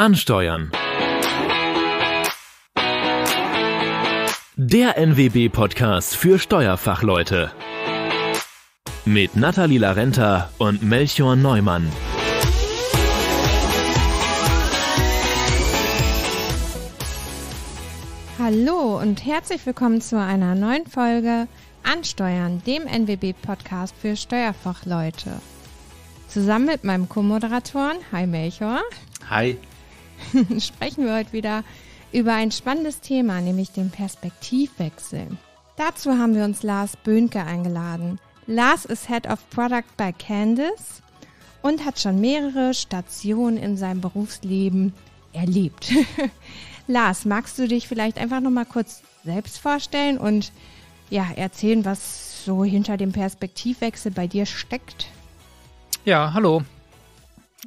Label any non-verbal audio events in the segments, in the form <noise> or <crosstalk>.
Ansteuern. Der NWB-Podcast für Steuerfachleute. Mit Nathalie Larenta und Melchior Neumann. Hallo und herzlich willkommen zu einer neuen Folge Ansteuern, dem NWB-Podcast für Steuerfachleute. Zusammen mit meinem Co-Moderatoren, hi Melchior. Hi. <laughs> sprechen wir heute wieder über ein spannendes Thema, nämlich den Perspektivwechsel. Dazu haben wir uns Lars Böhnke eingeladen. Lars ist Head of Product bei Candice und hat schon mehrere Stationen in seinem Berufsleben erlebt. <laughs> Lars, magst du dich vielleicht einfach noch mal kurz selbst vorstellen und ja, erzählen, was so hinter dem Perspektivwechsel bei dir steckt? Ja, hallo.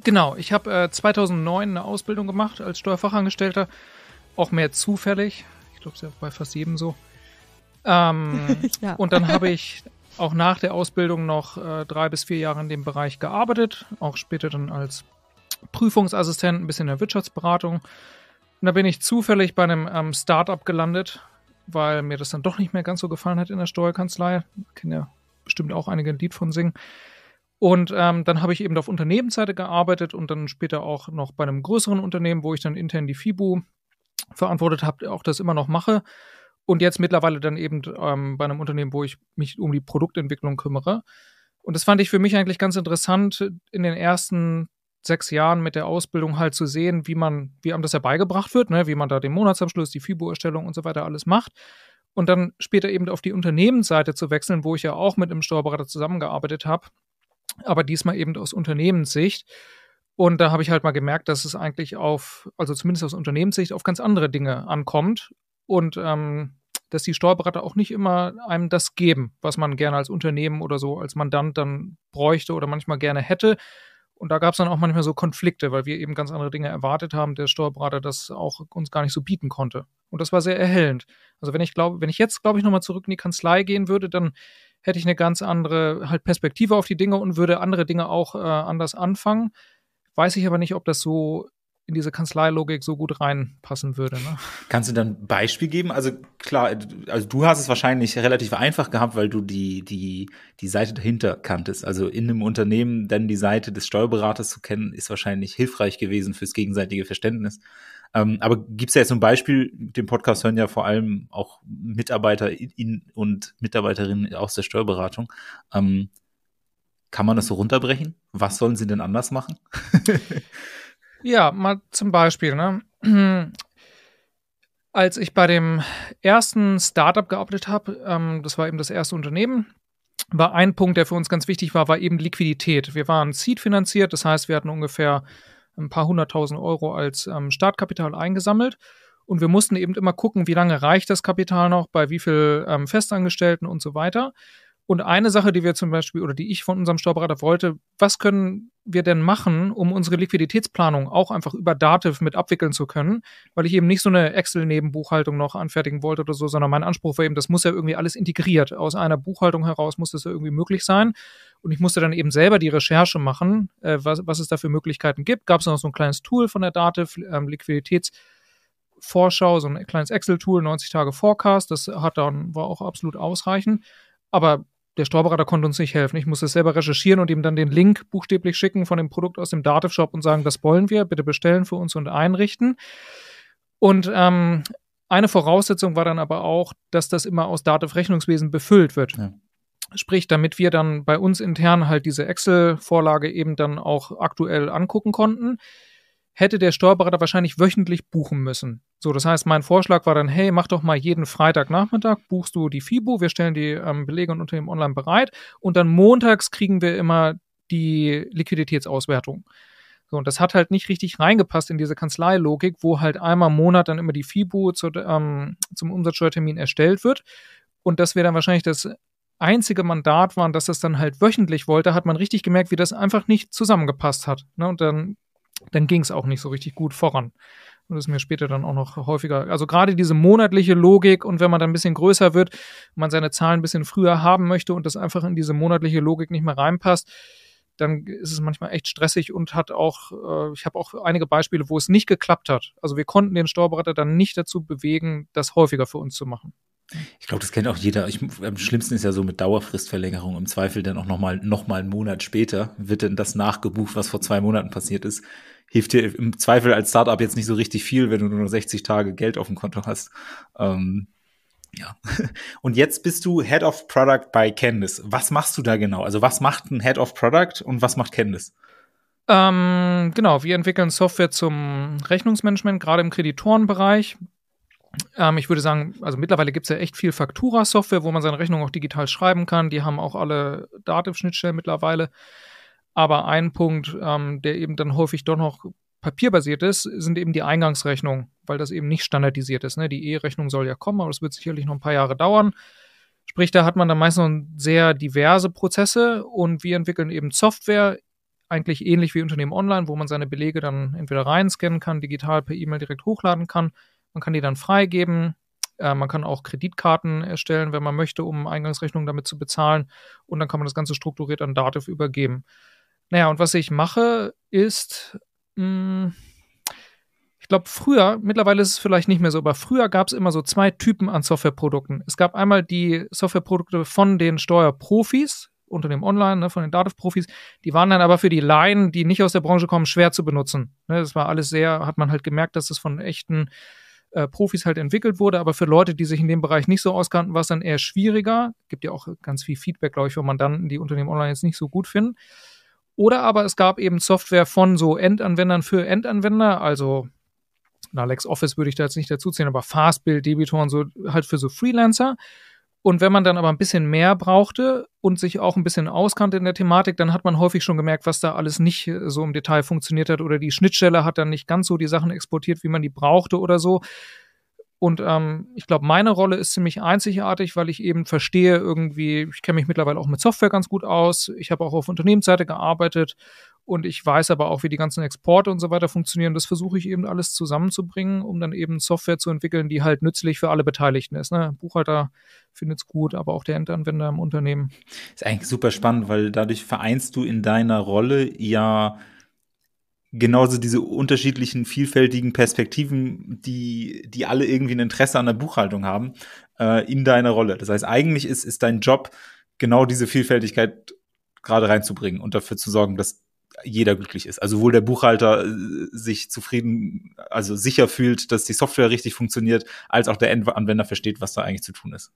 Genau, ich habe äh, 2009 eine Ausbildung gemacht als Steuerfachangestellter. Auch mehr zufällig. Ich glaube, es ist ja bei fast jedem so. Ähm, <laughs> ja. Und dann habe ich auch nach der Ausbildung noch äh, drei bis vier Jahre in dem Bereich gearbeitet. Auch später dann als Prüfungsassistent, ein bisschen in der Wirtschaftsberatung. Und da bin ich zufällig bei einem ähm, Startup gelandet, weil mir das dann doch nicht mehr ganz so gefallen hat in der Steuerkanzlei. Kennen ja bestimmt auch einige ein Lied von singen. Und ähm, dann habe ich eben auf Unternehmensseite gearbeitet und dann später auch noch bei einem größeren Unternehmen, wo ich dann intern die FIBU verantwortet habe, auch das immer noch mache. Und jetzt mittlerweile dann eben ähm, bei einem Unternehmen, wo ich mich um die Produktentwicklung kümmere. Und das fand ich für mich eigentlich ganz interessant, in den ersten sechs Jahren mit der Ausbildung halt zu sehen, wie man, wie einem das herbeigebracht wird, ne? wie man da den Monatsabschluss, die fibu erstellung und so weiter alles macht. Und dann später eben auf die Unternehmensseite zu wechseln, wo ich ja auch mit einem Steuerberater zusammengearbeitet habe aber diesmal eben aus Unternehmenssicht. Und da habe ich halt mal gemerkt, dass es eigentlich auf, also zumindest aus Unternehmenssicht, auf ganz andere Dinge ankommt und ähm, dass die Steuerberater auch nicht immer einem das geben, was man gerne als Unternehmen oder so als Mandant dann bräuchte oder manchmal gerne hätte. Und da gab es dann auch manchmal so Konflikte, weil wir eben ganz andere Dinge erwartet haben, der Steuerberater das auch uns gar nicht so bieten konnte. Und das war sehr erhellend. Also wenn ich glaube, wenn ich jetzt, glaube ich, nochmal zurück in die Kanzlei gehen würde, dann hätte ich eine ganz andere halt Perspektive auf die Dinge und würde andere Dinge auch äh, anders anfangen. Weiß ich aber nicht, ob das so in diese Kanzleilogik so gut reinpassen würde. Ne? Kannst du dann ein Beispiel geben? Also klar, also du hast es wahrscheinlich relativ einfach gehabt, weil du die, die, die Seite dahinter kanntest. Also in einem Unternehmen dann die Seite des Steuerberaters zu kennen, ist wahrscheinlich hilfreich gewesen fürs gegenseitige Verständnis. Ähm, aber gibt es ja jetzt ein Beispiel, den Podcast hören ja vor allem auch Mitarbeiter in, und Mitarbeiterinnen aus der Steuerberatung. Ähm, kann man das so runterbrechen? Was sollen sie denn anders machen? <laughs> ja, mal zum Beispiel, ne? <clears throat> Als ich bei dem ersten Startup gearbeitet habe, ähm, das war eben das erste Unternehmen, war ein Punkt, der für uns ganz wichtig war, war eben Liquidität. Wir waren Seed finanziert, das heißt, wir hatten ungefähr ein paar hunderttausend Euro als ähm, Startkapital eingesammelt. Und wir mussten eben immer gucken, wie lange reicht das Kapital noch, bei wie viel ähm, Festangestellten und so weiter. Und eine Sache, die wir zum Beispiel oder die ich von unserem Steuerberater wollte, was können wir denn machen, um unsere Liquiditätsplanung auch einfach über Dativ mit abwickeln zu können, weil ich eben nicht so eine Excel-Nebenbuchhaltung noch anfertigen wollte oder so, sondern mein Anspruch war eben, das muss ja irgendwie alles integriert. Aus einer Buchhaltung heraus muss das ja irgendwie möglich sein. Und ich musste dann eben selber die Recherche machen, äh, was, was es da für Möglichkeiten gibt. Gab es noch so ein kleines Tool von der Dativ, ähm, Liquiditäts- Vorschau, so ein kleines Excel-Tool, 90 Tage Forecast, das hat dann, war auch absolut ausreichend. Aber der Steuerberater konnte uns nicht helfen. Ich musste es selber recherchieren und ihm dann den Link buchstäblich schicken von dem Produkt aus dem Dativ-Shop und sagen, das wollen wir, bitte bestellen für uns und einrichten. Und ähm, eine Voraussetzung war dann aber auch, dass das immer aus Dativ-Rechnungswesen befüllt wird. Ja. Sprich, damit wir dann bei uns intern halt diese Excel-Vorlage eben dann auch aktuell angucken konnten hätte der Steuerberater wahrscheinlich wöchentlich buchen müssen. So, das heißt, mein Vorschlag war dann, hey, mach doch mal jeden Freitagnachmittag, buchst du die FIBO, wir stellen die ähm, Belege und Unternehmen online bereit und dann montags kriegen wir immer die Liquiditätsauswertung. So, und das hat halt nicht richtig reingepasst in diese Kanzleilogik, wo halt einmal im Monat dann immer die FIBO zu, ähm, zum Umsatzsteuertermin erstellt wird und dass wir dann wahrscheinlich das einzige Mandat waren, dass das dann halt wöchentlich wollte, hat man richtig gemerkt, wie das einfach nicht zusammengepasst hat. Ne? Und dann dann ging es auch nicht so richtig gut voran. Und das ist mir später dann auch noch häufiger. Also gerade diese monatliche Logik und wenn man dann ein bisschen größer wird, man seine Zahlen ein bisschen früher haben möchte und das einfach in diese monatliche Logik nicht mehr reinpasst, dann ist es manchmal echt stressig und hat auch, äh, ich habe auch einige Beispiele, wo es nicht geklappt hat. Also wir konnten den Steuerberater dann nicht dazu bewegen, das häufiger für uns zu machen. Ich glaube, das kennt auch jeder. Ich, am schlimmsten ist ja so mit Dauerfristverlängerung. Im Zweifel dann auch nochmal noch mal einen Monat später wird denn das nachgebucht, was vor zwei Monaten passiert ist. Hilft dir im Zweifel als Startup jetzt nicht so richtig viel, wenn du nur 60 Tage Geld auf dem Konto hast. Ähm, ja. <laughs> Und jetzt bist du Head of Product bei Candice. Was machst du da genau? Also was macht ein Head of Product und was macht Candice? Ähm, genau, wir entwickeln Software zum Rechnungsmanagement, gerade im Kreditorenbereich. Ähm, ich würde sagen, also mittlerweile gibt es ja echt viel Faktura-Software, wo man seine Rechnung auch digital schreiben kann. Die haben auch alle Dativ-Schnittstellen mittlerweile. Aber ein Punkt, ähm, der eben dann häufig doch noch papierbasiert ist, sind eben die Eingangsrechnungen, weil das eben nicht standardisiert ist. Ne? Die E-Rechnung soll ja kommen, aber das wird sicherlich noch ein paar Jahre dauern. Sprich, da hat man dann meistens noch sehr diverse Prozesse und wir entwickeln eben Software, eigentlich ähnlich wie Unternehmen Online, wo man seine Belege dann entweder reinscannen kann, digital per E-Mail direkt hochladen kann man kann die dann freigeben. Äh, man kann auch Kreditkarten erstellen, wenn man möchte, um Eingangsrechnungen damit zu bezahlen. Und dann kann man das Ganze strukturiert an Dativ übergeben. Naja, und was ich mache, ist, mh, hm, ich glaube, früher, mittlerweile ist es vielleicht nicht mehr so, aber früher gab es immer so zwei Typen an Softwareprodukten. Es gab einmal die Softwareprodukte von den Steuerprofis, unter dem Online, ne, von den Dativ-Profis, die waren dann aber für die Laien, die nicht aus der Branche kommen, schwer zu benutzen. Ne, das war alles sehr, hat man halt gemerkt, dass das von echten äh, Profis halt entwickelt wurde, aber für Leute, die sich in dem Bereich nicht so auskannten, war es dann eher schwieriger. Gibt ja auch ganz viel Feedback, glaube ich, man dann die Unternehmen online jetzt nicht so gut finden. Oder aber es gab eben Software von so Endanwendern für Endanwender, also na, LexOffice würde ich da jetzt nicht dazu zählen, aber Fastbill, Debitor und so, halt für so Freelancer. Und wenn man dann aber ein bisschen mehr brauchte und sich auch ein bisschen auskannte in der Thematik, dann hat man häufig schon gemerkt, was da alles nicht äh, so im Detail funktioniert hat oder die Schnittstelle hat dann nicht ganz so die Sachen exportiert, wie man die brauchte oder so. Und ähm, ich glaube, meine Rolle ist ziemlich einzigartig, weil ich eben verstehe irgendwie, ich kenne mich mittlerweile auch mit Software ganz gut aus. Ich habe auch auf Unternehmensseite gearbeitet und ich weiß aber auch, wie die ganzen Exporte und so weiter funktionieren. Das versuche ich eben alles zusammenzubringen, um dann eben Software zu entwickeln, die halt nützlich für alle Beteiligten ist. Ne? Buchhalter findet es gut, aber auch der Endanwender im Unternehmen. Ist eigentlich super spannend, weil dadurch vereinst du in deiner Rolle ja genauso diese unterschiedlichen, vielfältigen Perspektiven, die, die alle irgendwie ein Interesse an der Buchhaltung haben, äh, in deiner Rolle. Das heißt, eigentlich ist, ist dein Job, genau diese Vielfältigkeit gerade reinzubringen und dafür zu sorgen, dass jeder glücklich ist. Also sowohl der Buchhalter äh, sich zufrieden, also sicher fühlt, dass die Software richtig funktioniert, als auch der Anwender versteht, was da eigentlich zu tun ist.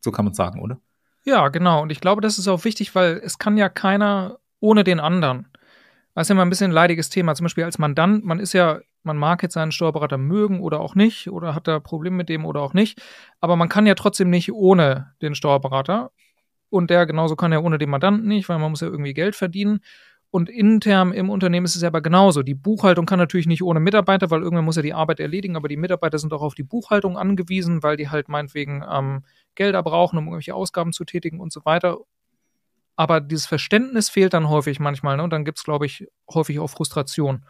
So kann man sagen, oder? Ja, genau. Und ich glaube, das ist auch wichtig, weil es kann ja keiner ohne den anderen. Das ist ja immer ein bisschen ein leidiges Thema. Zum Beispiel als Mandant, man ist ja, man mag jetzt seinen Steuerberater mögen oder auch nicht oder hat da Probleme mit dem oder auch nicht. Aber man kann ja trotzdem nicht ohne den Steuerberater. Und der genauso kann ja ohne den Mandanten nicht, weil man muss ja irgendwie Geld verdienen. Und intern im Unternehmen ist es aber genauso. Die Buchhaltung kann natürlich nicht ohne Mitarbeiter, weil irgendwann muss ja die Arbeit erledigen, aber die Mitarbeiter sind auch auf die Buchhaltung angewiesen, weil die halt meinetwegen ähm, Gelder brauchen, um irgendwelche Ausgaben zu tätigen und so weiter. Aber dieses Verständnis fehlt dann häufig manchmal ne? und dann gibt es, glaube ich, häufig auch Frustration,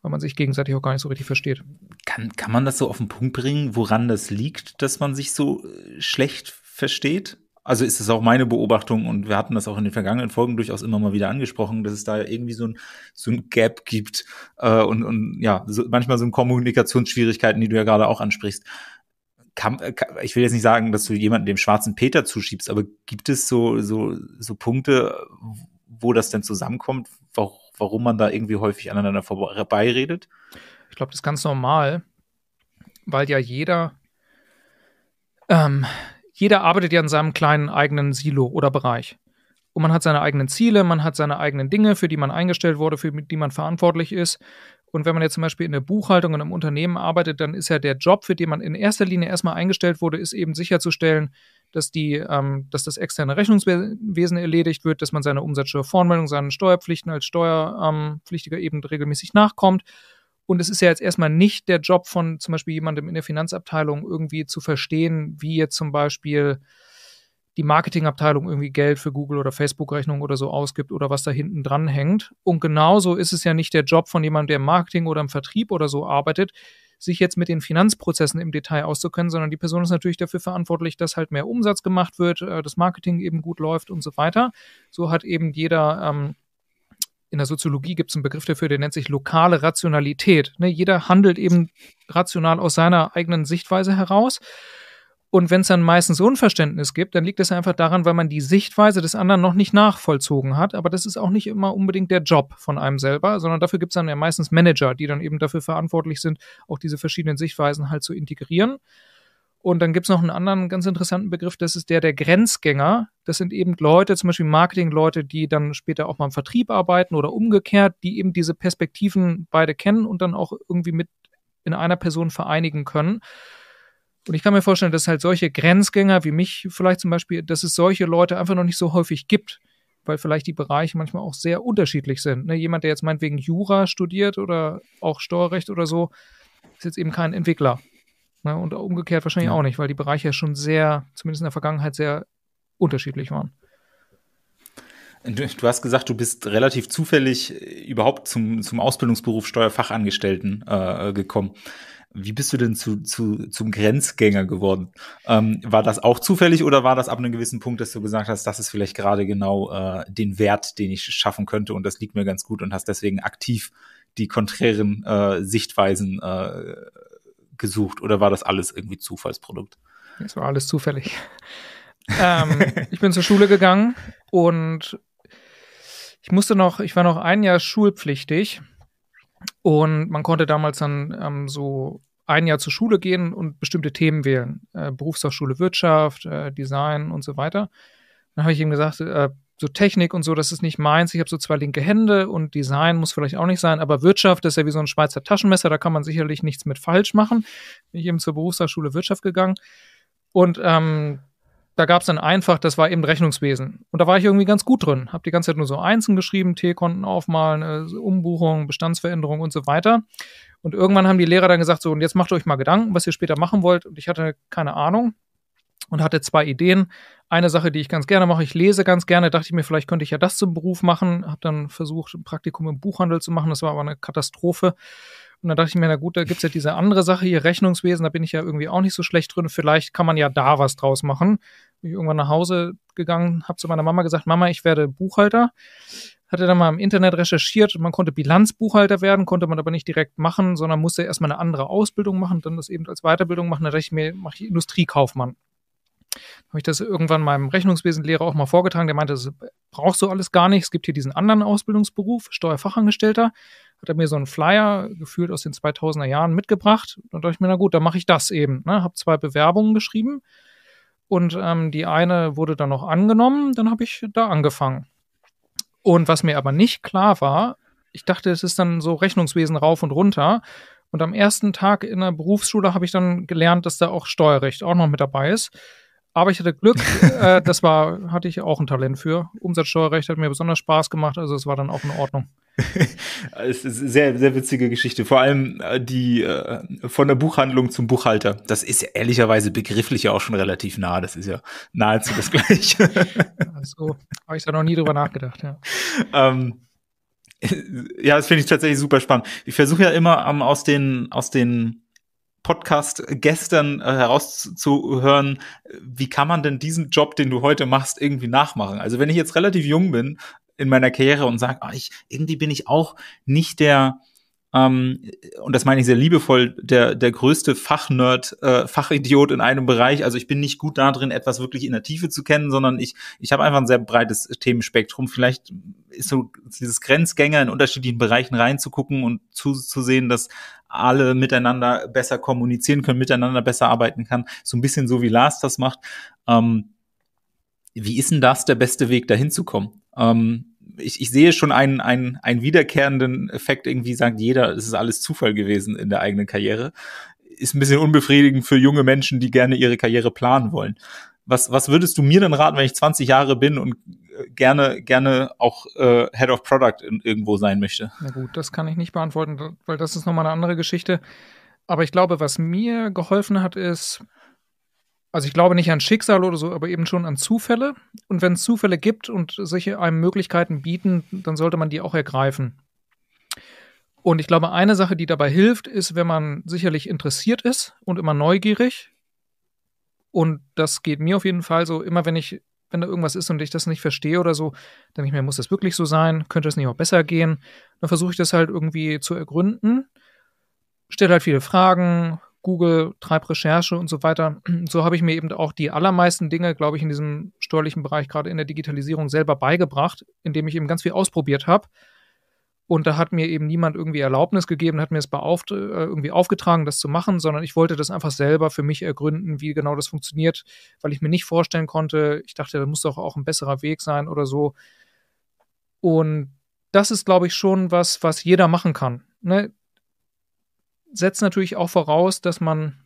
weil man sich gegenseitig auch gar nicht so richtig versteht. Kann, kann man das so auf den Punkt bringen, woran das liegt, dass man sich so äh, schlecht versteht? also ist es auch meine Beobachtung und wir hatten das auch in den vergangenen Folgen durchaus immer mal wieder angesprochen, dass es da irgendwie so ein, so ein Gap gibt äh, und, und ja, so, manchmal so ein Kommunikationsschwierigkeiten, die du ja gerade auch ansprichst. Kann, kann, ich will jetzt nicht sagen, dass du jemanden dem schwarzen Peter zuschiebst, aber gibt es so, so, so Punkte, wo das denn zusammenkommt, warum, warum man da irgendwie häufig aneinander vorbeiredet? Ich glaube, das ist ganz normal, weil ja jeder ähm, jeder arbeitet ja in seinem kleinen eigenen Silo oder Bereich. Und man hat seine eigenen Ziele, man hat seine eigenen Dinge, für die man eingestellt wurde, für die man verantwortlich ist. Und wenn man jetzt zum Beispiel in der Buchhaltung und im Unternehmen arbeitet, dann ist ja der Job, für den man in erster Linie erstmal eingestellt wurde, ist eben sicherzustellen, dass, die, ähm, dass das externe Rechnungswesen erledigt wird, dass man seine Umsatzsteuervoranmeldung, seinen Steuerpflichten als Steuerpflichtiger ähm, eben regelmäßig nachkommt und es ist ja jetzt erstmal nicht der Job von zum Beispiel jemandem in der Finanzabteilung irgendwie zu verstehen, wie jetzt zum Beispiel die Marketingabteilung irgendwie Geld für Google oder Facebook-Rechnungen oder so ausgibt oder was da hinten dran hängt. Und genauso ist es ja nicht der Job von jemandem, der im Marketing oder im Vertrieb oder so arbeitet, sich jetzt mit den Finanzprozessen im Detail auszukennen, sondern die Person ist natürlich dafür verantwortlich, dass halt mehr Umsatz gemacht wird, äh, das Marketing eben gut läuft und so weiter. So hat eben jeder ähm, in der Soziologie gibt es einen Begriff dafür, der nennt sich lokale Rationalität. Ne, jeder handelt eben rational aus seiner eigenen Sichtweise heraus. Und wenn es dann meistens Unverständnis gibt, dann liegt es einfach daran, weil man die Sichtweise des anderen noch nicht nachvollzogen hat. Aber das ist auch nicht immer unbedingt der Job von einem selber, sondern dafür gibt es dann ja meistens Manager, die dann eben dafür verantwortlich sind, auch diese verschiedenen Sichtweisen halt zu integrieren. Und dann gibt es noch einen anderen ganz interessanten Begriff, das ist der der Grenzgänger. Das sind eben Leute, zum Beispiel Marketingleute, die dann später auch mal im Vertrieb arbeiten oder umgekehrt, die eben diese Perspektiven beide kennen und dann auch irgendwie mit in einer Person vereinigen können. Und ich kann mir vorstellen, dass halt solche Grenzgänger wie mich vielleicht zum Beispiel, dass es solche Leute einfach noch nicht so häufig gibt, weil vielleicht die Bereiche manchmal auch sehr unterschiedlich sind. Ne, jemand, der jetzt meinetwegen Jura studiert oder auch Steuerrecht oder so, ist jetzt eben kein Entwickler Ne? Und umgekehrt wahrscheinlich ja. auch nicht, weil die Bereiche schon sehr, zumindest in der Vergangenheit, sehr unterschiedlich waren. Du, du, hast gesagt, du bist relativ zufällig äh, überhaupt zum, zum Ausbildungsberuf Steuerfachangestellten äh, gekommen. Wie bist du denn zu, zu, zum Grenzgänger geworden? Ähm, war das auch zufällig oder war das ab einem gewissen Punkt, dass du gesagt hast, das ist vielleicht gerade genau äh, den Wert, den ich schaffen könnte und das liegt mir ganz gut und hast deswegen aktiv die konträren äh, Sichtweisen äh, gesucht oder war das alles irgendwie Zufallsprodukt? Es war alles zufällig. <laughs> ähm, ich bin zur Schule gegangen und ich musste noch, ich war noch ein Jahr schulpflichtig und man konnte damals dann ähm, so ein Jahr zur Schule gehen und bestimmte Themen wählen. Äh, Berufsfachschule Wirtschaft, äh, Design und so weiter. Dann habe ich ihm gesagt, äh, so Technik und so, das ist nicht meins. Ich habe so zwei linke Hände und Design muss vielleicht auch nicht sein, aber Wirtschaft ist ja wie so ein Schweizer Taschenmesser, da kann man sicherlich nichts mit falsch machen. Bin ich eben zur Berufsfachschule Wirtschaft gegangen und ähm, da gab es dann einfach, das war eben Rechnungswesen. Und da war ich irgendwie ganz gut drin. Habe die ganze Zeit nur so Einsen geschrieben, T-Konten aufmalen, äh, Umbuchung, Bestandsveränderung und so weiter. Und irgendwann haben die Lehrer dann gesagt, so, und jetzt macht euch mal Gedanken, was ihr später machen wollt. Und ich hatte keine Ahnung und hatte zwei Ideen. Eine Sache, die ich ganz gerne mache, ich lese ganz gerne, dachte ich mir, vielleicht könnte ich ja das zum Beruf machen, habe dann versucht, ein Praktikum im Buchhandel zu machen, das war aber eine Katastrophe. Und dann dachte ich mir, na gut, da gibt es ja diese andere Sache hier, Rechnungswesen, da bin ich ja irgendwie auch nicht so schlecht drin, vielleicht kann man ja da was draus machen. Bin ich irgendwann nach Hause gegangen, habe zu meiner Mama gesagt, Mama, ich werde Buchhalter hatte dann mal im Internet recherchiert, man konnte Bilanzbuchhalter werden, konnte man aber nicht direkt machen, sondern musste erstmal eine andere Ausbildung machen, dann das eben als Weiterbildung machen, dann dachte ich mir, mache ich Industriekaufmann habe ich das irgendwann meinem Rechnungswesenlehrer auch mal vorgetragen. Der meinte, das brauchst du alles gar nicht. Es gibt hier diesen anderen Ausbildungsberuf, Steuerfachangestellter. Hat er mir so einen Flyer gefühlt aus den 2000er Jahren mitgebracht. Und da dachte ich mir, na gut, dann mache ich das eben. Ne? Habe zwei Bewerbungen geschrieben und ähm, die eine wurde dann noch angenommen. Dann habe ich da angefangen. Und was mir aber nicht klar war, ich dachte, es ist dann so Rechnungswesen rauf und runter. Und am ersten Tag in der Berufsschule habe ich dann gelernt, dass da auch Steuerrecht auch noch mit dabei ist. Aber ich hatte Glück, äh, <laughs> das war, hatte ich auch ein Talent für. Umsatzsteuerrecht hat mir besonders Spaß gemacht, also es war dann auch in Ordnung. <laughs> es ist eine sehr, sehr witzige Geschichte. Vor allem äh, die äh, von der Buchhandlung zum Buchhalter. Das ist ja ehrlicherweise begrifflich ja auch schon relativ nah. Das ist ja nahezu das Gleiche. also <laughs> habe ich da noch nie drüber nachgedacht, ja. Ähm, ja, das finde ich tatsächlich super spannend. Ich versuche ja immer um, ähm, aus den, aus den Podcast gestern äh, herauszuhören, wie kann man denn diesen Job, den du heute machst, irgendwie nachmachen? Also wenn ich jetzt relativ jung bin in meiner Karriere und sage, ah, ich, irgendwie bin ich auch nicht der ähm, und das meine ich sehr liebevoll, der, der größte Fachnerd, äh, Fachidiot in einem Bereich. Also ich bin nicht gut darin, etwas wirklich in der Tiefe zu kennen, sondern ich, ich habe einfach ein sehr breites Themenspektrum. Vielleicht ist so dieses Grenzgänger in unterschiedlichen Bereichen reinzugucken und zu, zu sehen, dass alle miteinander besser kommunizieren können, miteinander besser arbeiten kann. So ein bisschen so wie Lars das macht. Ähm, wie ist denn das der beste Weg, dahin zu kommen? Ähm, ich, ich sehe schon einen, einen, einen wiederkehrenden Effekt, irgendwie sagt jeder, es ist alles Zufall gewesen in der eigenen Karriere. Ist ein bisschen unbefriedigend für junge Menschen, die gerne ihre Karriere planen wollen. Was, was würdest du mir denn raten, wenn ich 20 Jahre bin und äh, gerne, gerne auch äh, Head of Product in, irgendwo sein möchte? Na gut, das kann ich nicht beantworten, weil das ist nochmal eine andere Geschichte. Aber ich glaube, was mir geholfen hat, ist, also ich glaube nicht an Schicksal oder so, aber eben schon an Zufälle. Und wenn es Zufälle gibt und sich einem Möglichkeiten bieten, dann sollte man die auch ergreifen. Und ich glaube, eine Sache, die dabei hilft, ist, wenn man sicherlich interessiert ist und immer neugierig. Und das geht mir auf jeden Fall so, immer wenn ich, wenn da irgendwas ist und ich das nicht verstehe oder so, dann denke ich mir, muss das wirklich so sein? Könnte es nicht auch besser gehen? Dann versuche ich das halt irgendwie zu ergründen. Stelle halt viele Fragen, Google, Treibrecherche und so weiter. <clears throat> So habe ich mir eben auch die allermeisten Dinge, glaube ich, in diesem steuerlichen Bereich, gerade in der Digitalisierung, selber beigebracht, indem ich eben ganz viel ausprobiert habe. Und da hat mir eben niemand irgendwie Erlaubnis gegeben, hat mir es beauft, äh, irgendwie aufgetragen, das zu machen, sondern ich wollte das einfach selber für mich ergründen, wie genau das funktioniert, weil ich mir nicht vorstellen konnte, ich dachte, da muss doch auch ein besserer Weg sein oder so. Und das ist, glaube ich, schon was, was jeder machen kann. Ne? setzt natürlich auch voraus, dass man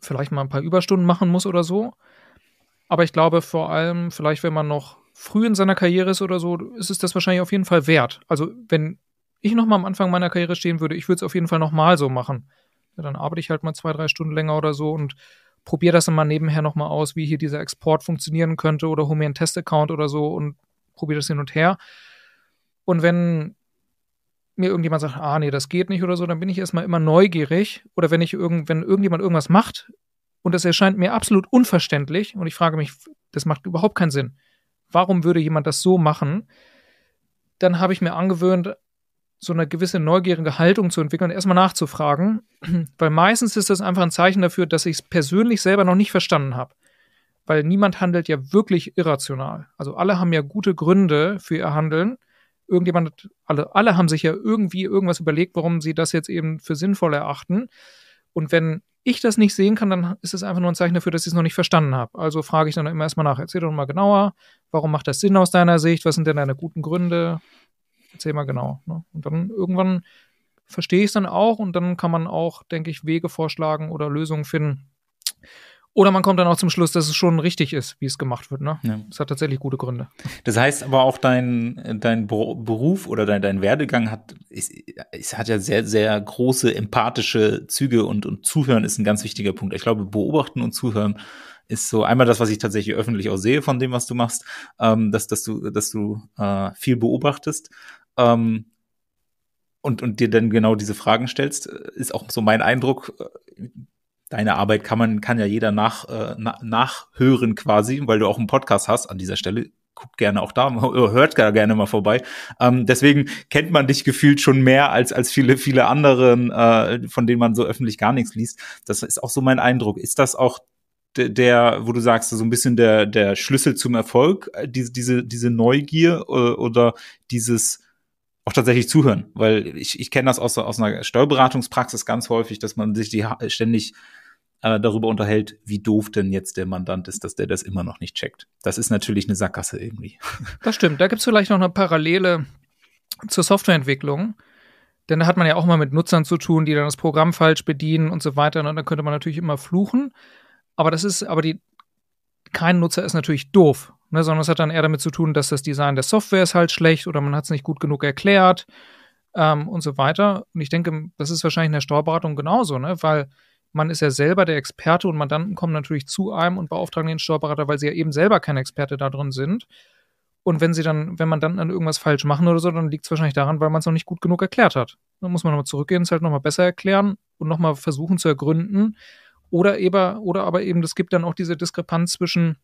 vielleicht mal ein paar Überstunden machen muss oder so. Aber ich glaube vor allem, vielleicht wenn man noch früh in seiner Karriere ist oder so, ist es das wahrscheinlich auf jeden Fall wert. Also wenn ich nochmal am Anfang meiner Karriere stehen würde, ich würde es auf jeden Fall nochmal so machen. Ja, dann arbeite ich halt mal zwei, drei Stunden länger oder so und probiere das dann mal nebenher nochmal aus, wie hier dieser Export funktionieren könnte oder hole mir einen Test-Account oder so und probiere das hin und her. Und wenn mir irgendjemand sagt, ah nee, das geht nicht oder so, dann bin ich erstmal immer neugierig. Oder wenn ich irgend, wenn irgendjemand irgendwas macht und das erscheint mir absolut unverständlich und ich frage mich, das macht überhaupt keinen Sinn. Warum würde jemand das so machen? Dann habe ich mir angewöhnt, so eine gewisse neugierige Haltung zu entwickeln erstmal nachzufragen, <clears throat> weil meistens ist das einfach ein Zeichen dafür, dass ich es persönlich selber noch nicht verstanden habe. Weil niemand handelt ja wirklich irrational. Also alle haben ja gute Gründe für ihr Handeln irgendjemand, hat, alle, alle haben sich ja irgendwie irgendwas überlegt, warum sie das jetzt eben für sinnvoll erachten. Und wenn ich das nicht sehen kann, dann ist es einfach nur ein Zeichen dafür, dass ich es noch nicht verstanden habe. Also frage ich dann immer erstmal nach, erzähl doch mal genauer, warum macht das Sinn aus deiner Sicht, was sind denn deine guten Gründe? Erzähl mal genau. Ne? Und dann irgendwann verstehe ich es dann auch und dann kann man auch, denke ich, Wege vorschlagen oder Lösungen finden, oder man kommt dann auch zum Schluss, dass es schon richtig ist, wie es gemacht wird. Ne? Ja. Das hat tatsächlich gute Gründe. Das heißt aber auch, dein, dein Beruf oder dein, dein Werdegang hat, ist, ist, hat ja sehr, sehr große empathische Züge und, und Zuhören ist ein ganz wichtiger Punkt. Ich glaube, beobachten und zuhören ist so einmal das, was ich tatsächlich öffentlich auch sehe von dem, was du machst, ähm, dass, dass du, dass du äh, viel beobachtest. Ähm, und, und dir dann genau diese Fragen stellst, äh, ist auch so mein Eindruck äh, deine Arbeit kann man, kann ja jeder nach, äh, na, nachhören quasi, weil du auch einen Podcast hast an dieser Stelle. Guckt gerne auch da, <laughs> hört gar gerne mal vorbei. Ähm, deswegen kennt man dich gefühlt schon mehr als, als viele, viele anderen, äh, von denen man so öffentlich gar nichts liest. Das ist auch so mein Eindruck. Ist das auch der, wo du sagst, so ein bisschen der, der Schlüssel zum Erfolg, äh, diese, diese, diese Neugier oder, äh, oder dieses auch tatsächlich zuhören, weil ich, ich kenne das aus, aus einer Steuerberatungspraxis ganz häufig, dass man sich die ständig äh, darüber unterhält, wie doof denn jetzt der Mandant ist, dass der das immer noch nicht checkt. Das ist natürlich eine Sackgasse irgendwie. <laughs> Das stimmt. Da gibt es vielleicht noch eine Parallele zur Softwareentwicklung. Denn da hat man ja auch mal mit Nutzern zu tun, die dann das Programm falsch bedienen und so weiter. Und dann könnte man natürlich immer fluchen. Aber das ist, aber die, kein Nutzer ist natürlich doof, ne, sondern es hat dann eher damit zu tun, dass das Design der Software ist halt schlecht oder man hat es nicht gut genug erklärt ähm, und so weiter. Und ich denke, das ist wahrscheinlich in der Steuerberatung genauso, ne, weil man ist ja selber der Experte und Mandanten kommen natürlich zu einem und beauftragen den Steuerberater, weil sie ja eben selber kein Experte da drin sind. Und wenn sie dann, wenn Mandanten dann irgendwas falsch machen oder so, dann liegt es wahrscheinlich daran, weil man es noch nicht gut genug erklärt hat. Dann muss man nochmal zurückgehen, es halt nochmal besser erklären und nochmal versuchen zu ergründen. Oder eben, oder aber eben, es gibt dann auch diese Diskrepanz zwischen,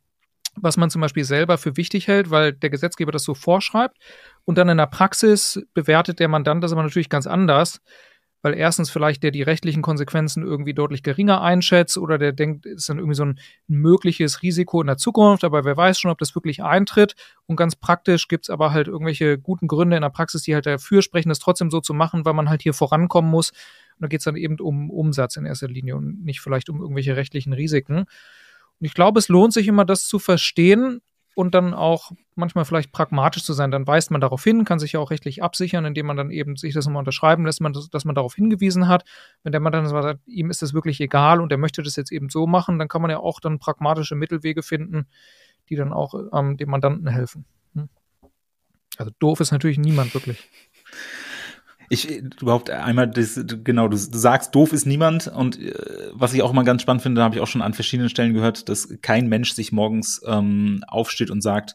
was man zum Beispiel selber für wichtig hält, weil der Gesetzgeber das so vorschreibt. Und dann in der Praxis bewertet der Mandant das aber natürlich ganz anders weil erstens vielleicht der die rechtlichen Konsequenzen irgendwie deutlich geringer einschätzt oder der denkt, es ist dann irgendwie so ein mögliches Risiko in der Zukunft, aber wer weiß schon, ob das wirklich eintritt. Und ganz praktisch gibt es aber halt irgendwelche guten Gründe in der Praxis, die halt dafür sprechen, das trotzdem so zu machen, weil man halt hier vorankommen muss. Und da geht es dann eben um Umsatz in erster Linie und nicht vielleicht um irgendwelche rechtlichen Risiken. Und ich glaube, es lohnt sich immer, das zu verstehen, und dann auch manchmal vielleicht pragmatisch zu sein. Dann weist man darauf hin, kann sich ja auch rechtlich absichern, indem man dann eben sich das immer unterschreiben lässt, man das, dass man darauf hingewiesen hat. Wenn der Mann dann sagt, ihm ist das wirklich egal und er möchte das jetzt eben so machen, dann kann man ja auch dann pragmatische Mittelwege finden, die dann auch ähm, dem Mandanten helfen. Hm? Also doof ist natürlich niemand wirklich ich äh, überhaupt einmal, das, genau, du, du, sagst, doof ist niemand. Und äh, was ich auch immer ganz spannend finde, da habe ich auch schon an verschiedenen Stellen gehört, dass kein Mensch sich morgens ähm, aufsteht und sagt,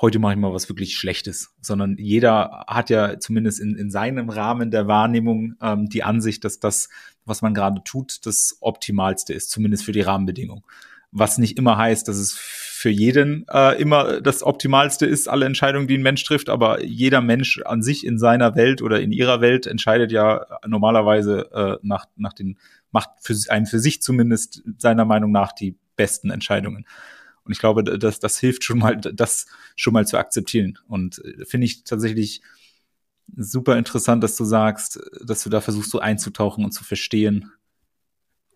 heute mache ich mal was wirklich Schlechtes, sondern jeder hat ja zumindest in, in seinem Rahmen der Wahrnehmung ähm, die Ansicht, dass das, was man gerade tut, das Optimalste ist, zumindest für die Rahmenbedingungen was nicht immer heißt, dass es für jeden äh, immer das Optimalste ist, alle Entscheidungen, die ein Mensch trifft, aber jeder Mensch an sich in seiner Welt oder in ihrer Welt entscheidet ja normalerweise äh, nach, nach den, macht für einen für sich zumindest seiner Meinung nach die besten Entscheidungen. Und ich glaube, das, das hilft schon mal, das schon mal zu akzeptieren. Und äh, finde ich tatsächlich super interessant, dass du sagst, dass du da versuchst, so einzutauchen und zu verstehen,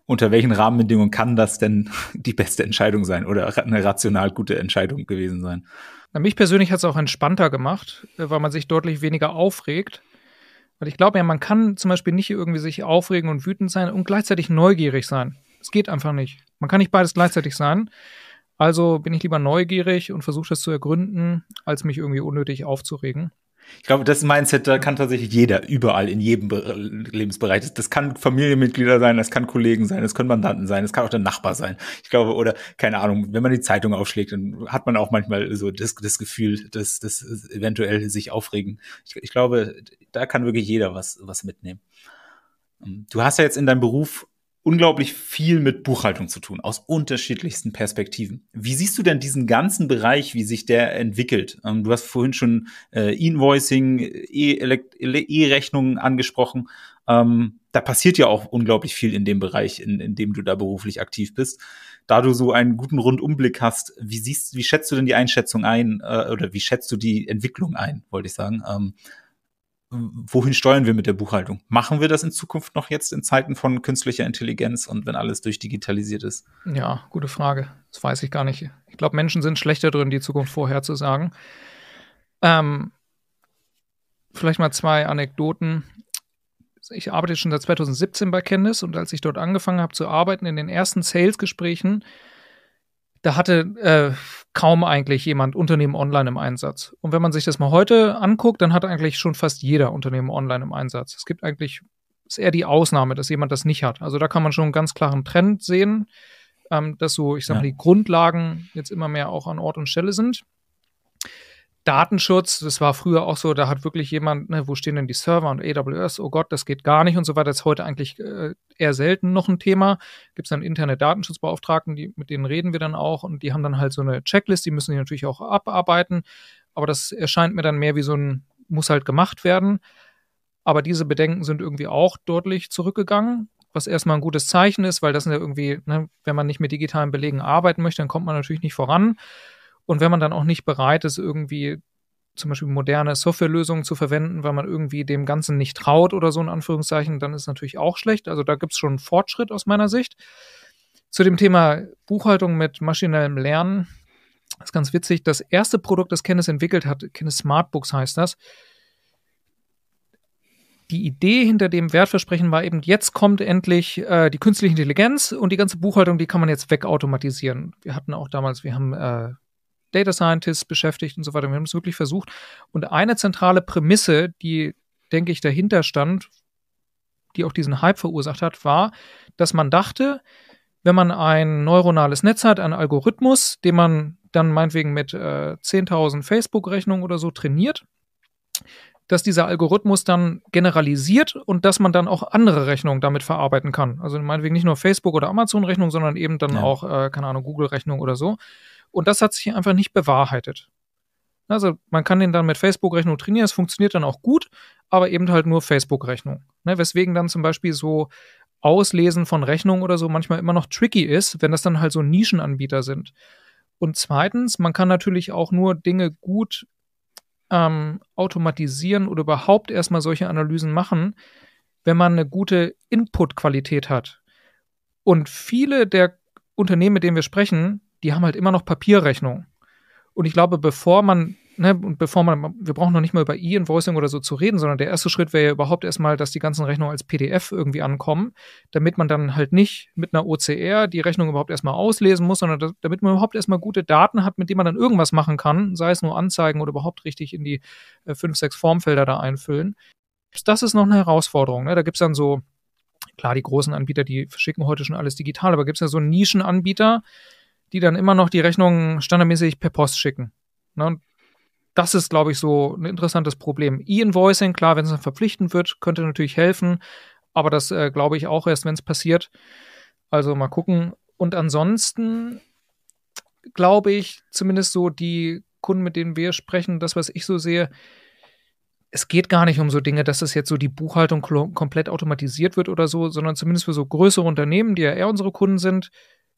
unter welchen Rahmenbedingungen kann das denn <laughs> die beste Entscheidung sein oder eine rational gute Entscheidung gewesen sein? Na, mich persönlich hat es auch entspannter gemacht, äh, weil man sich deutlich weniger aufregt. Weil ich glaube ja, man kann zum Beispiel nicht irgendwie sich aufregen und wütend sein und gleichzeitig neugierig sein. Es geht einfach nicht. Man kann nicht beides gleichzeitig sein. Also bin ich lieber neugierig und versuche das zu ergründen, als mich irgendwie unnötig aufzuregen. Ich glaube, das Mindset da kann tatsächlich jeder, überall, in jedem Lebensbereich. Das, das, kann Familienmitglieder sein, das kann Kollegen sein, das können Mandanten sein, das kann auch der Nachbar sein. Ich glaube, oder keine Ahnung, wenn man die Zeitung aufschlägt, dann hat man auch manchmal so das, das Gefühl, dass das eventuell sich aufregen. Ich, ich glaube, da kann wirklich jeder was, was mitnehmen. Ähm, du hast ja jetzt in deinem Beruf unglaublich viel mit Buchhaltung zu tun, aus unterschiedlichsten Perspektiven. Wie siehst du denn diesen ganzen Bereich, wie sich der entwickelt? Ähm, du hast vorhin schon äh, Invoicing, e-, E-Rechnungen angesprochen. Ähm, da passiert ja auch unglaublich viel in dem Bereich, in, in dem du da beruflich aktiv bist. Da du so einen guten Rundumblick hast, wie siehst, wie schätzt du denn die Einschätzung ein äh, oder wie schätzt du die Entwicklung ein, wollte ich sagen, ähm, wohin steuern wir mit der Buchhaltung? Machen wir das in Zukunft noch jetzt in Zeiten von künstlicher Intelligenz und wenn alles durchdigitalisiert ist? Ja, gute Frage. Das weiß ich gar nicht. Ich glaube, Menschen sind schlechter drin, die Zukunft vorherzusagen. Ähm, vielleicht mal zwei Anekdoten. Ich arbeite schon seit 2017 bei Candice und als ich dort angefangen habe zu arbeiten, in den ersten Sales-Gesprächen, da hatte äh, kaum eigentlich jemand Unternehmen online im Einsatz. Und wenn man sich das mal heute anguckt, dann hat eigentlich schon fast jeder Unternehmen online im Einsatz. Es gibt eigentlich, ist eher die Ausnahme, dass jemand das nicht hat. Also da kann man schon einen ganz klaren Trend sehen, ähm, dass so, ich sag mal, ja. die Grundlagen jetzt immer mehr auch an Ort und Stelle sind. Datenschutz, das war früher auch so, da hat wirklich jemand, ne, wo stehen denn die Server und AWS, oh Gott, das geht gar nicht und so weiter, das ist heute eigentlich äh, eher selten noch ein Thema. Gibt es dann interne Datenschutzbeauftragten, die, mit denen reden wir dann auch und die haben dann halt so eine Checklist, die müssen die natürlich auch abarbeiten, aber das erscheint mir dann mehr wie so ein, muss halt gemacht werden. Aber diese Bedenken sind irgendwie auch deutlich zurückgegangen, was erstmal ein gutes Zeichen ist, weil das sind ja irgendwie, ne, wenn man nicht mit digitalen Belegen arbeiten möchte, dann kommt man natürlich nicht voran. Und wenn man dann auch nicht bereit ist, irgendwie zum Beispiel moderne Softwarelösungen zu verwenden, weil man irgendwie dem Ganzen nicht traut oder so in Anführungszeichen, dann ist natürlich auch schlecht. Also da gibt es schon Fortschritt aus meiner Sicht. Zu dem Thema Buchhaltung mit maschinellem Lernen das ist ganz witzig. Das erste Produkt, das Kenneth entwickelt hat, Kenneth Smartbooks heißt das. Die Idee hinter dem Wertversprechen war eben, jetzt kommt endlich äh, die künstliche Intelligenz und die ganze Buchhaltung, die kann man jetzt wegautomatisieren. Wir hatten auch damals, wir haben äh, Data Scientists beschäftigt und so weiter. Wir haben es wirklich versucht. Und eine zentrale Prämisse, die, denke ich, dahinter stand, die auch diesen Hype verursacht hat, war, dass man dachte, wenn man ein neuronales Netz hat, einen Algorithmus, den man dann meinetwegen mit äh, 10.000 Facebook-Rechnungen oder so trainiert, dass dieser Algorithmus dann generalisiert und dass man dann auch andere Rechnungen damit verarbeiten kann. Also meinetwegen nicht nur Facebook- oder Amazon-Rechnungen, sondern eben dann ja. auch, äh, keine Ahnung, Google-Rechnungen oder so. Und das hat sich einfach nicht bewahrheitet. Also man kann den dann mit Facebook-Rechnung trainieren, es funktioniert dann auch gut, aber eben halt nur Facebook-Rechnung. Ne? Weswegen dann zum Beispiel so Auslesen von Rechnungen oder so manchmal immer noch tricky ist, wenn das dann halt so Nischenanbieter sind. Und zweitens, man kann natürlich auch nur Dinge gut ähm, automatisieren oder überhaupt erstmal solche Analysen machen, wenn man eine gute Input-Qualität hat. Und viele der Unternehmen, mit denen wir sprechen, die haben halt immer noch Papierrechnungen. Und ich glaube, bevor man, ne, bevor man, wir brauchen noch nicht mal über E-Invoicing oder so zu reden, sondern der erste Schritt wäre ja überhaupt erstmal, dass die ganzen Rechnungen als PDF irgendwie ankommen, damit man dann halt nicht mit einer OCR die Rechnung überhaupt erstmal auslesen muss, sondern das, damit man überhaupt erstmal gute Daten hat, mit denen man dann irgendwas machen kann, sei es nur anzeigen oder überhaupt richtig in die äh, fünf, sechs Formfelder da einfüllen. Das ist noch eine Herausforderung. Ne? Da gibt es dann so, klar, die großen Anbieter, die schicken heute schon alles digital, aber gibt es ja so Nischenanbieter, die dann immer noch die Rechnungen standardmäßig per Post schicken. Ne? Das ist, glaube ich, so ein interessantes Problem. E-Invoicing, klar, wenn es verpflichtend wird, könnte natürlich helfen, aber das äh, glaube ich auch erst, wenn es passiert. Also mal gucken. Und ansonsten glaube ich, zumindest so die Kunden, mit denen wir sprechen, das, was ich so sehe, es geht gar nicht um so Dinge, dass das jetzt so die Buchhaltung komplett automatisiert wird oder so, sondern zumindest für so größere Unternehmen, die ja eher unsere Kunden sind,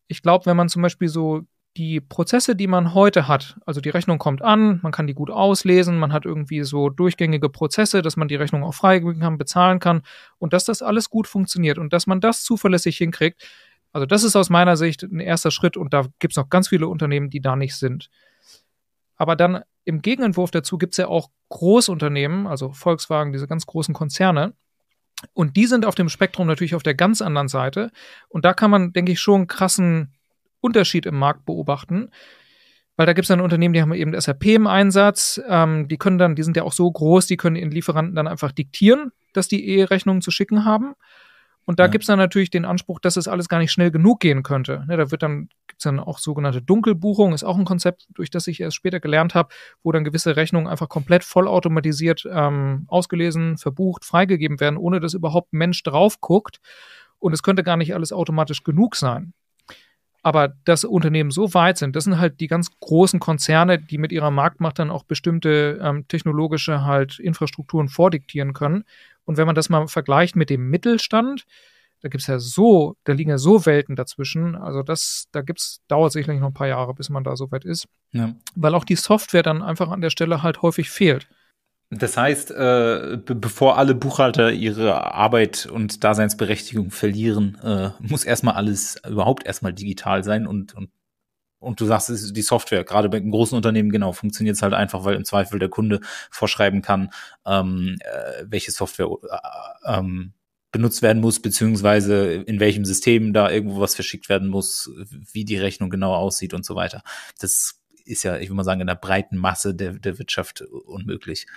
ich glaube, wenn man zum Beispiel so die Prozesse, die man heute hat, also die Rechnung kommt an, man kann die gut auslesen, man hat irgendwie so durchgängige Prozesse, dass man die Rechnung auch freigeben kann, bezahlen kann und dass das alles gut funktioniert und dass man das zuverlässig hinkriegt. Also das ist aus meiner Sicht ein erster Schritt und da gibt es noch ganz viele Unternehmen, die da nicht sind. Aber dann im Gegenentwurf dazu gibt es ja auch Großunternehmen, also Volkswagen, diese ganz großen Konzerne, und die sind auf dem Spektrum natürlich auf der ganz anderen Seite. Und da kann man, denke ich, schon einen krassen Unterschied im Markt beobachten. Weil da gibt es dann Unternehmen, die haben eben SAP im Einsatz, ähm, die können dann, die sind ja auch so groß, die können ihren Lieferanten dann einfach diktieren, dass die E-Rechnungen zu schicken haben. Und da ja. gibt es dann natürlich den Anspruch, dass es alles gar nicht schnell genug gehen könnte. Ne, da wird dann, gibt es dann auch sogenannte Dunkelbuchung, ist auch ein Konzept, durch das ich erst später gelernt habe, wo dann gewisse Rechnungen einfach komplett vollautomatisiert ähm, ausgelesen, verbucht, freigegeben werden, ohne dass überhaupt ein Mensch drauf guckt. Und es könnte gar nicht alles automatisch genug sein. Aber dass Unternehmen so weit sind, das sind halt die ganz großen Konzerne, die mit ihrer Marktmacht dann auch bestimmte ähm, technologische halt Infrastrukturen vordiktieren können. Und wenn man das mal vergleicht mit dem Mittelstand, da gibt es ja so, da liegen ja so Welten dazwischen. Also das, da gibt's, dauert sicherlich noch ein paar Jahre, bis man da so weit ist. Ja. Weil auch die Software dann einfach an der Stelle halt häufig fehlt. Das heißt, äh, bevor alle Buchhalter ihre Arbeit und Daseinsberechtigung verlieren, äh, muss erstmal alles überhaupt erstmal digital sein und, und und du sagst, es ist die Software, gerade bei einem großen Unternehmen, genau, funktioniert es halt einfach, weil im Zweifel der Kunde vorschreiben kann, ähm, äh, welche Software äh, ähm, benutzt werden muss, beziehungsweise in welchem System da irgendwo was verschickt werden muss, wie die Rechnung genau aussieht und so weiter. Das ist ja, ich würde mal sagen, in der breiten Masse der, der Wirtschaft unmöglich.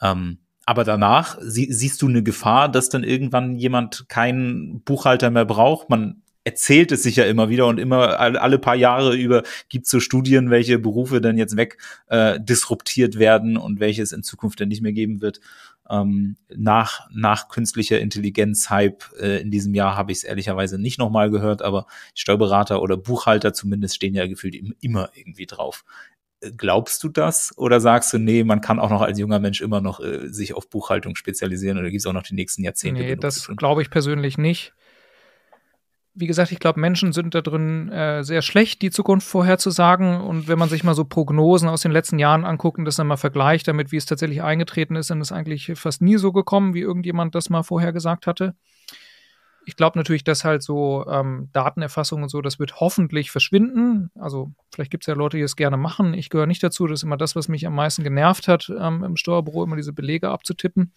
Ähm, aber danach sie, siehst du eine Gefahr, dass dann irgendwann jemand keinen Buchhalter mehr braucht. Man erzählt es sich ja immer wieder und immer alle paar Jahre über gibt es so Studien, welche Berufe dann jetzt weg äh, disruptiert werden und welche es in Zukunft dann nicht mehr geben wird. Ähm, nach, nach künstlicher Intelligenz-Hype äh, in diesem Jahr habe ich es ehrlicherweise nicht nochmal gehört, aber Steuerberater oder Buchhalter zumindest stehen ja gefühlt immer irgendwie drauf. Äh, glaubst du das oder sagst du, nee, man kann auch noch als junger Mensch immer noch äh, sich auf Buchhaltung spezialisieren oder gibt es auch noch die nächsten Jahrzehnte? Nee, das glaube ich persönlich nicht wie gesagt, ich glaube, Menschen sind da drin äh, sehr schlecht, die Zukunft vorherzusagen. Und wenn man sich mal so Prognosen aus den letzten Jahren anguckt und das dann mal vergleicht damit, wie es tatsächlich eingetreten ist, dann ist eigentlich fast nie so gekommen, wie irgendjemand das mal vorhergesagt hatte. Ich glaube natürlich, dass halt so ähm, Datenerfassung und so, das wird hoffentlich verschwinden. Also vielleicht gibt es ja Leute, die es gerne machen. Ich gehöre nicht dazu. Das ist immer das, was mich am meisten genervt hat, ähm, im Steuerbüro immer diese Belege abzutippen.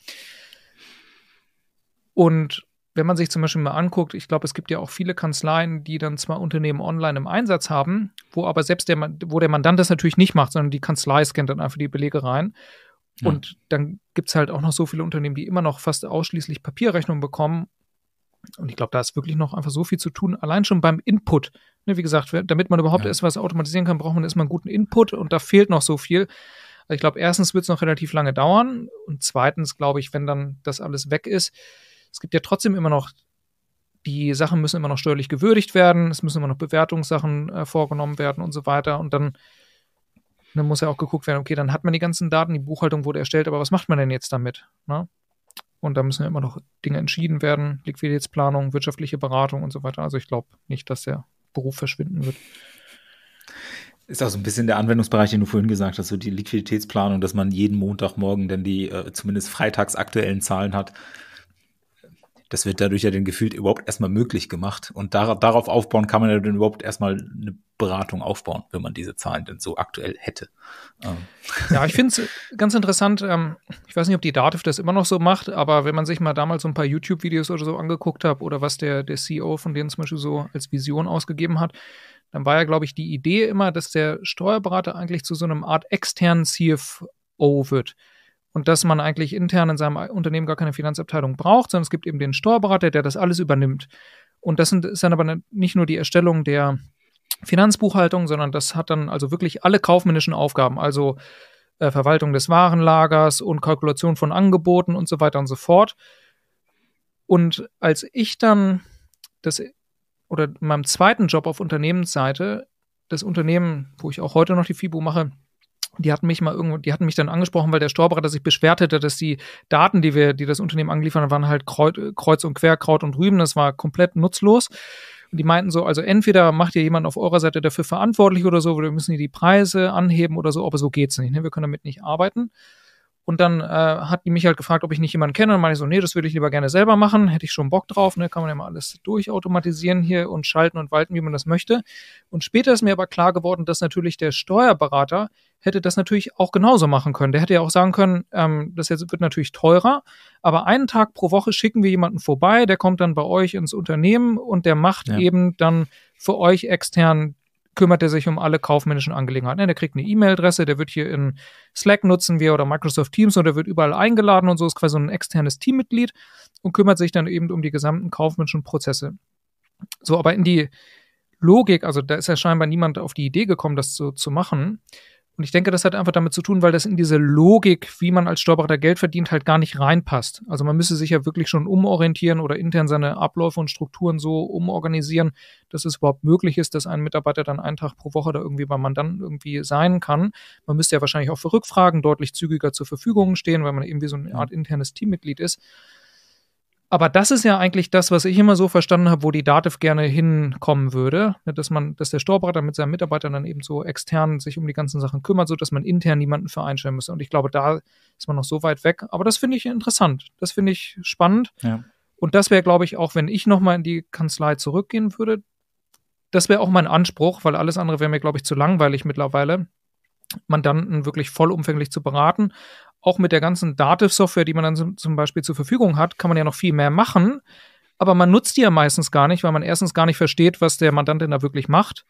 Und wenn man sich zum Beispiel mal anguckt, ich glaube, es gibt ja auch viele Kanzleien, die dann zwar Unternehmen online im Einsatz haben, wo aber selbst der, wo der Mandant das natürlich nicht macht, sondern die Kanzlei scannt dann einfach die Belege rein. Ja. Und dann gibt es halt auch noch so viele Unternehmen, die immer noch fast ausschließlich Papierrechnungen bekommen. Und ich glaube, da ist wirklich noch einfach so viel zu tun, allein schon beim Input. Ne, wie gesagt, damit man überhaupt ja. etwas automatisieren kann, braucht man erstmal einen guten Input und da fehlt noch so viel. Also ich glaube, erstens wird es noch relativ lange dauern und zweitens glaube ich, wenn dann das alles weg ist, es gibt ja trotzdem immer noch, die Sachen müssen immer noch steuerlich gewürdigt werden, es müssen immer noch Bewertungssachen äh, vorgenommen werden und so weiter. Und dann, dann muss ja auch geguckt werden, okay, dann hat man die ganzen Daten, die Buchhaltung wurde erstellt, aber was macht man denn jetzt damit? Ne? Und da müssen ja immer noch Dinge entschieden werden, Liquiditätsplanung, wirtschaftliche Beratung und so weiter. Also ich glaube nicht, dass der Beruf verschwinden wird. Ist auch so ein bisschen der Anwendungsbereich, den du vorhin gesagt hast, so die Liquiditätsplanung, dass man jeden Montagmorgen dann die äh, zumindest freitags aktuellen Zahlen hat das wird dadurch ja den gefühlt überhaupt erstmal möglich gemacht. Und dar darauf aufbauen kann man ja dann überhaupt erstmal eine Beratung aufbauen, wenn man diese Zahlen denn so aktuell hätte. Ähm. Ja, ich finde es ganz interessant. Ähm, ich weiß nicht, ob die Dativ das immer noch so macht, aber wenn man sich mal damals so ein paar YouTube-Videos oder so angeguckt hat oder was der, der CEO von denen zum Beispiel so als Vision ausgegeben hat, dann war ja, glaube ich, die Idee immer, dass der Steuerberater eigentlich zu so einem Art externen CFO wird und dass man eigentlich intern in seinem Unternehmen gar keine Finanzabteilung braucht, sondern es gibt eben den Steuerberater, der das alles übernimmt. Und das sind, ist dann aber nicht nur die Erstellung der Finanzbuchhaltung, sondern das hat dann also wirklich alle kaufmännischen Aufgaben, also äh, Verwaltung des Warenlagers und Kalkulation von Angeboten und so weiter und so fort. Und als ich dann das oder meinem zweiten Job auf Unternehmensseite das Unternehmen, wo ich auch heute noch die FIBO mache, die hatten mich mal irgendwo, die hatten mich dann angesprochen, weil der Steuerberater sich beschwert hätte, dass die Daten, die wir, die das Unternehmen angeliefert haben, waren halt Kreuz, äh, und Quer, Kraut und Rüben. Das war komplett nutzlos. Und die meinten so, also entweder macht ihr jemanden auf eurer Seite dafür verantwortlich oder so, oder wir müssen die die Preise anheben oder so, aber so geht's nicht. Ne? Wir können damit nicht arbeiten. Und dann äh, hat die mich halt gefragt, ob ich nicht jemanden kenne. Und meine ich so, nee, das würde ich lieber gerne selber machen. Hätte ich schon Bock drauf. Ne? Kann man ja mal alles durchautomatisieren hier und schalten und walten, wie man das möchte. Und später ist mir aber klar geworden, dass natürlich der Steuerberater hätte das natürlich auch genauso machen können. Der hätte ja auch sagen können, ähm, das jetzt wird natürlich teurer, aber einen Tag pro Woche schicken wir jemanden vorbei, der kommt dann bei euch ins Unternehmen und der macht ja. eben dann für euch extern kümmert er sich um alle kaufmännischen Angelegenheiten. Ne, der kriegt eine E-Mail-Adresse, der wird hier in Slack nutzen wir oder Microsoft Teams und der wird überall eingeladen und so ist quasi ein externes Teammitglied und kümmert sich dann eben um die gesamten kaufmännischen Prozesse. So, aber in die Logik, also da ist ja scheinbar niemand auf die Idee gekommen, das so zu machen, und ich denke, das hat einfach damit zu tun, weil das in diese Logik, wie man als Steuerberater Geld verdient, halt gar nicht reinpasst. Also man müsste sich ja wirklich schon umorientieren oder intern seine Abläufe und Strukturen so umorganisieren, dass es überhaupt möglich ist, dass ein Mitarbeiter dann einen Tag pro Woche da irgendwie beim Mandanten irgendwie sein kann. Man müsste ja wahrscheinlich auch für Rückfragen deutlich zügiger zur Verfügung stehen, weil man eben wie so eine Art internes Teammitglied ist. Aber das ist ja eigentlich das, was ich immer so verstanden habe, wo die Dativ gerne hinkommen würde, ne, dass man, dass der Steuerberater mit seinen Mitarbeitern dann eben so extern sich um die ganzen Sachen kümmert, so dass man intern niemanden für einstellen müsste. Und ich glaube, da ist man noch so weit weg. Aber das finde ich interessant. Das finde ich spannend. Ja. Und das wäre, glaube ich, auch wenn ich nochmal in die Kanzlei zurückgehen würde, das wäre auch mein Anspruch, weil alles andere wäre mir, glaube ich, zu langweilig mittlerweile, Mandanten wirklich vollumfänglich zu beraten. Auch mit der ganzen Dativ-Software, die man dann zum Beispiel zur Verfügung hat, kann man ja noch viel mehr machen. Aber man nutzt die ja meistens gar nicht, weil man erstens gar nicht versteht, was der Mandant denn da wirklich macht.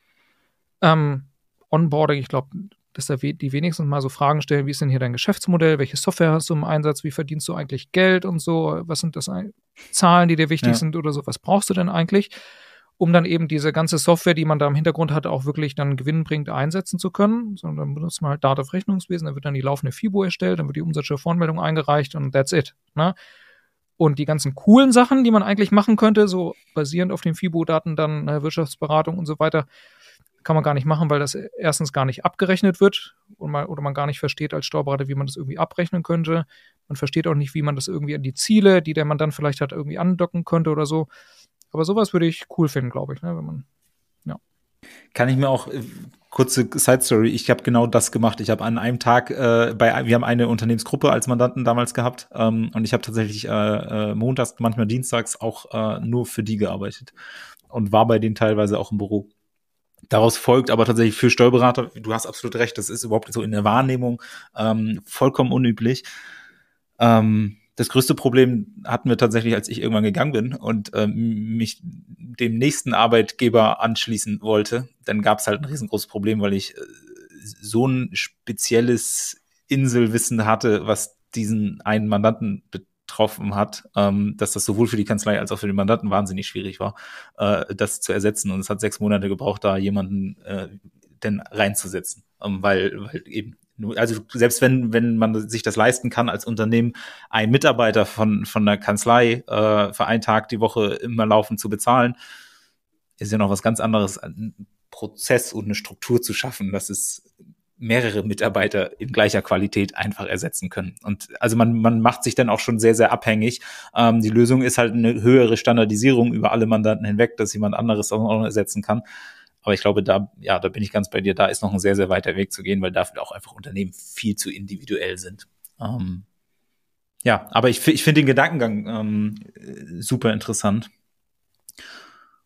Ähm, Onboarding, ich glaube, dass da die wenigstens mal so Fragen stellen, wie ist denn hier dein Geschäftsmodell, welche Software hast du im Einsatz, wie verdienst du eigentlich Geld und so, was sind das Zahlen, die dir wichtig ja. sind oder so, was brauchst du denn eigentlich? um dann eben diese ganze Software, die man da im Hintergrund hat, auch wirklich dann gewinnbringend einsetzen zu können. So, dann benutzt man halt Dativ Rechnungswesen, dann wird dann die laufende FIBO erstellt, dann wird die Umsatzsteuervoranmeldung eingereicht und that's it. Ne? Und die ganzen coolen Sachen, die man eigentlich machen könnte, so basierend auf den FIBO-Daten, dann ne, Wirtschaftsberatung und so weiter, kann man gar nicht machen, weil das erstens gar nicht abgerechnet wird und man, oder man gar nicht versteht als Steuerberater, wie man das irgendwie abrechnen könnte. Man versteht auch nicht, wie man das irgendwie an die Ziele, die der man dann vielleicht hat, irgendwie andocken könnte oder so. Aber sowas würde ich cool finden, glaube ich, ne, wenn man Ja. kann ich mir auch äh, kurze Side Story. Ich habe genau das gemacht. Ich habe an einem Tag äh, bei wir haben eine Unternehmensgruppe als Mandanten damals gehabt ähm, und ich habe tatsächlich äh, äh, montags manchmal dienstags auch äh, nur für die gearbeitet und war bei denen teilweise auch im Büro. Daraus folgt aber tatsächlich für Steuerberater, du hast absolut recht, das ist überhaupt so in der Wahrnehmung ähm, vollkommen unüblich. Ähm, das größte Problem hatten wir tatsächlich, als ich irgendwann gegangen bin und ähm, mich dem nächsten Arbeitgeber anschließen wollte. Dann gab es halt ein riesengroßes Problem, weil ich äh, so ein spezielles Inselwissen hatte, was diesen einen Mandanten betroffen hat, ähm, dass das sowohl für die Kanzlei als auch für den Mandanten wahnsinnig schwierig war, äh, das zu ersetzen. Und es hat sechs Monate gebraucht, da jemanden äh, denn reinzusetzen, ähm, weil, weil eben also selbst wenn, wenn man sich das leisten kann als Unternehmen, einen Mitarbeiter von, von der Kanzlei äh, für einen Tag die Woche immer laufend zu bezahlen, ist ja noch was ganz anderes, einen Prozess und eine Struktur zu schaffen, dass es mehrere Mitarbeiter in gleicher Qualität einfach ersetzen können. Und also man, man macht sich dann auch schon sehr, sehr abhängig. Ähm, die Lösung ist halt eine höhere Standardisierung über alle Mandanten hinweg, dass jemand anderes auch noch ersetzen kann. Aber ich glaube, da, ja, da bin ich ganz bei dir. Da ist noch ein sehr, sehr weiter Weg zu gehen, weil dafür auch einfach Unternehmen viel zu individuell sind. Ähm, ja, aber ich, ich finde den Gedankengang ähm, super interessant.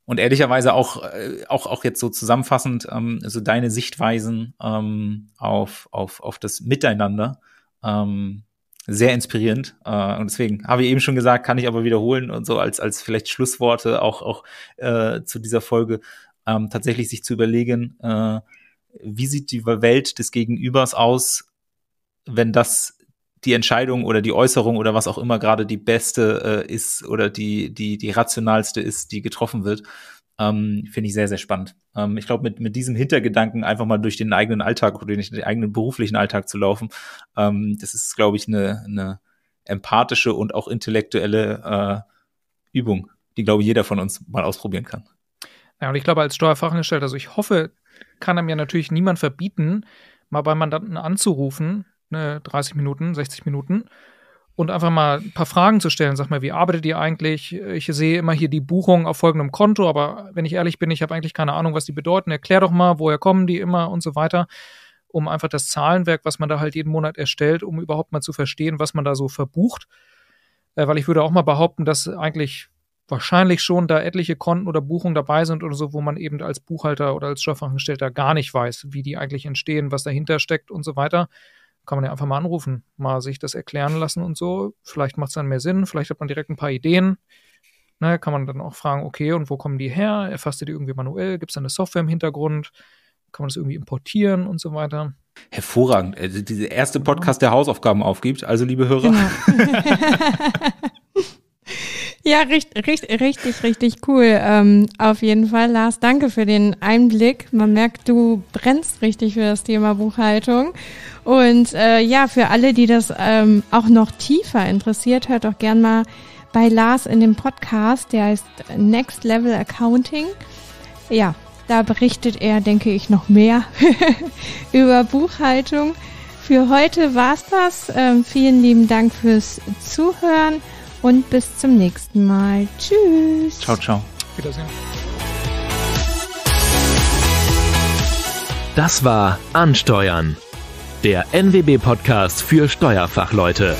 Und ehrlicherweise auch, äh, auch, auch jetzt so zusammenfassend, ähm, also deine Sichtweisen ähm, auf, auf, auf das Miteinander ähm, sehr inspirierend. Äh, und deswegen habe ich eben schon gesagt, kann ich aber wiederholen und so als, als vielleicht Schlussworte auch, auch äh, zu dieser Folge ähm, tatsächlich sich zu überlegen, äh, wie sieht die Welt des Gegenübers aus, wenn das die Entscheidung oder die Äußerung oder was auch immer gerade die beste äh, ist oder die, die, die rationalste ist, die getroffen wird. Ähm, Finde ich sehr, sehr spannend. Ähm, ich glaube, mit, mit diesem Hintergedanken einfach mal durch den eigenen Alltag oder den, den eigenen beruflichen Alltag zu laufen, ähm, das ist, glaube ich, eine, eine empathische und auch intellektuelle äh, Übung, die, glaube ich, jeder von uns mal ausprobieren kann. Ja, und ich glaube, als Steuerfachangestellter, also ich hoffe, kann einem ja natürlich niemand verbieten, mal bei Mandanten anzurufen, ne, 30 Minuten, 60 Minuten, und einfach mal ein paar Fragen zu stellen. Sag mal, wie arbeitet ihr eigentlich? Ich sehe immer hier die Buchung auf folgendem Konto, aber wenn ich ehrlich bin, ich habe eigentlich keine Ahnung, was die bedeuten. Erklär doch mal, woher kommen die immer und so weiter, um einfach das Zahlenwerk, was man da halt jeden Monat erstellt, um überhaupt mal zu verstehen, was man da so verbucht. Äh, weil ich würde auch mal behaupten, dass eigentlich wahrscheinlich schon da etliche Konten oder Buchungen dabei sind oder so, wo man eben als Buchhalter oder als Steuerfachangestellter gar nicht weiß, wie die eigentlich entstehen, was dahinter steckt und so weiter. Kann man ja einfach mal anrufen, mal sich das erklären lassen und so. Vielleicht macht es dann mehr Sinn, vielleicht hat man direkt ein paar Ideen. Ne, kann man dann auch fragen, okay, und wo kommen die her? Erfasst ihr die irgendwie manuell? Gibt es da eine Software im Hintergrund? Kann man das irgendwie importieren und so weiter? Hervorragend. Also dieser erste Podcast, der Hausaufgaben aufgibt. Also, liebe Hörer. Genau. <laughs> <laughs> Ja, richtig, richtig, richtig, richtig cool. Ähm, auf jeden Fall, Lars, danke für den Einblick. Man merkt, du brennst richtig für das Thema Buchhaltung. Und äh, ja, für alle, die das ähm, auch noch tiefer interessiert, hört doch gern mal bei Lars in dem Podcast, der heißt Next Level Accounting. Ja, da berichtet er, denke ich, noch mehr <laughs> über Buchhaltung. Für heute war's das. Ähm, vielen lieben Dank fürs Zuhören und bis zum nächsten Mal. Tschüss. Ciao, ciao. Wiedersehen. Das war Ansteuern, der NWB-Podcast für Steuerfachleute.